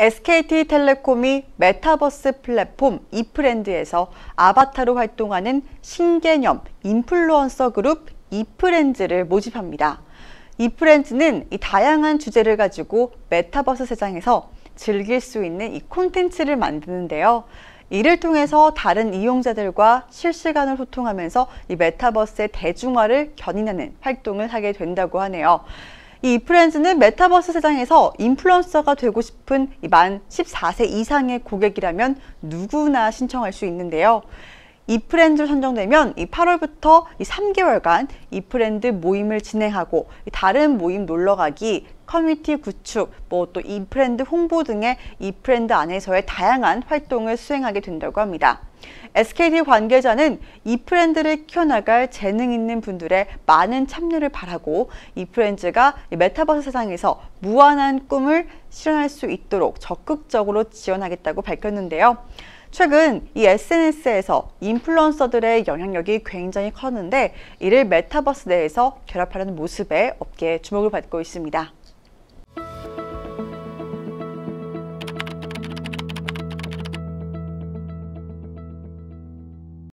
SKT텔레콤이 메타버스 플랫폼 이프렌드에서 아바타로 활동하는 신개념 인플루언서 그룹 이프렌즈를 모집합니다. 이프렌즈는 이 다양한 주제를 가지고 메타버스 세상에서 즐길 수 있는 이 콘텐츠를 만드는데요. 이를 통해서 다른 이용자들과 실시간을 소통하면서 이 메타버스의 대중화를 견인하는 활동을 하게 된다고 하네요. 이인플루엔는 메타버스 세상에서 인플루언서가 되고 싶은 만 14세 이상의 고객이라면 누구나 신청할 수 있는데요. 이프렌즈 선정되면 이 8월부터 이 3개월간 이 프렌드 모임을 진행하고 다른 모임 놀러가기, 커뮤니티 구축, 뭐 또 이 프렌드 홍보 등의 이 프렌드 안에서의 다양한 활동을 수행하게 된다고 합니다. SKT 관계자는 이 프렌즈를 키워나갈 재능 있는 분들의 많은 참여를 바라고 이 프렌즈가 메타버스 세상에서 무한한 꿈을 실현할 수 있도록 적극적으로 지원하겠다고 밝혔는데요. 최근 이 SNS에서 인플루언서들의 영향력이 굉장히 컸는데 이를 메타버스 내에서 결합하려는 모습에 업계의 주목을 받고 있습니다.